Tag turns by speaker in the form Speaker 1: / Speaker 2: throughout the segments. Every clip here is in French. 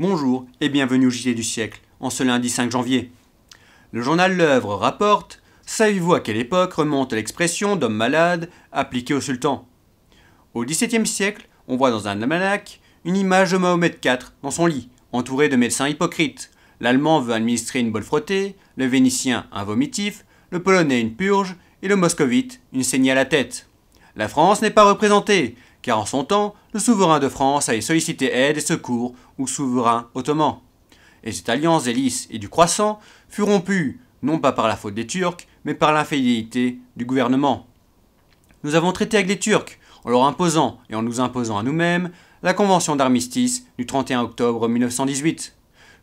Speaker 1: Bonjour et bienvenue au JT du siècle, en ce lundi 5 janvier. Le journal L'œuvre rapporte Savez-vous à quelle époque remonte l'expression d'homme malade appliquée au sultan Au XVIIe siècle, on voit dans un almanach une image de Mahomet IV dans son lit, entouré de médecins hypocrites. L'allemand veut administrer une bol frottée, le vénitien un vomitif, le polonais une purge et le moscovite une saignée à la tête. La France n'est pas représentée, car en son temps, le souverain de France avait sollicité aide et secours au souverain ottoman. Les alliances alliance des et du croissant furent rompues non pas par la faute des Turcs, mais par l'infidélité du gouvernement. Nous avons traité avec les Turcs, en leur imposant et en nous imposant à nous-mêmes, la convention d'armistice du 31 octobre 1918.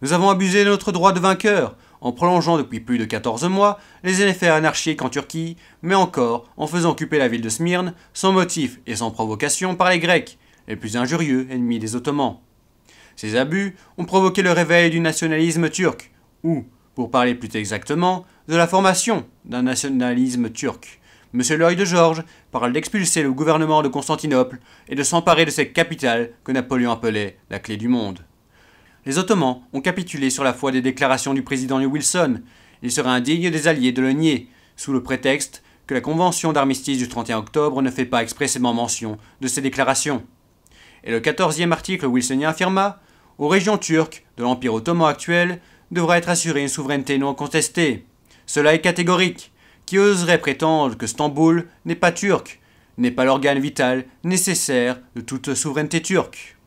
Speaker 1: Nous avons abusé de notre droit de vainqueur, en prolongeant depuis plus de 14 mois les effets anarchiques en Turquie, mais encore en faisant occuper la ville de Smyrne, sans motif et sans provocation, par les Grecs, les plus injurieux ennemis des Ottomans. Ces abus ont provoqué le réveil du nationalisme turc, ou, pour parler plus exactement, de la formation d'un nationalisme turc. M. Lloyd George parle d'expulser le gouvernement de Constantinople et de s'emparer de cette capitale que Napoléon appelait la clé du monde. Les Ottomans ont capitulé sur la foi des déclarations du président Wilson. Il serait indigne des Alliés de le nier, sous le prétexte que la convention d'armistice du 31 octobre ne fait pas expressément mention de ces déclarations. Et le 14e article wilsonien affirma Aux régions turques de l'Empire ottoman actuel devra être assurée une souveraineté non contestée. Cela est catégorique. Qui oserait prétendre que Stamboul n'est pas turc, n'est pas l'organe vital nécessaire de toute souveraineté turque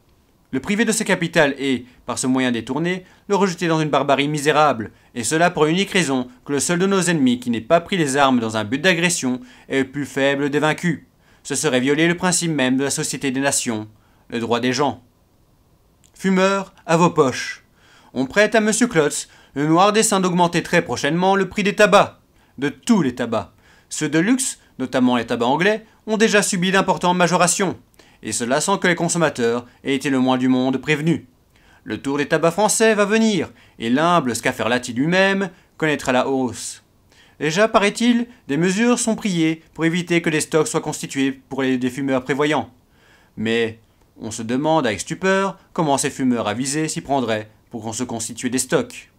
Speaker 1: Le priver de sa capitale et, par ce moyen détourné, le rejeter dans une barbarie misérable, et cela pour l'unique raison que le seul de nos ennemis qui n'ait pas pris les armes dans un but d'agression est le plus faible des vaincus. Ce serait violer le principe même de la société des nations, le droit des gens. Fumeurs, à vos poches. On prête à M. Klotz le noir dessein d'augmenter très prochainement le prix des tabacs, de tous les tabacs. Ceux de luxe, notamment les tabacs anglais, ont déjà subi d'importantes majorations, et cela sans que les consommateurs aient été le moins du monde prévenus. Le tour des tabacs français va venir, et l'humble Scaferlati lui-même connaîtra la hausse. Déjà, paraît-il, des mesures sont priées pour éviter que des stocks soient constitués pour les, fumeurs prévoyants. Mais on se demande avec stupeur comment ces fumeurs avisés s'y prendraient pour qu'on se constitue des stocks.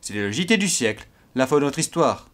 Speaker 1: C'est le JT du siècle, l'info de notre histoire.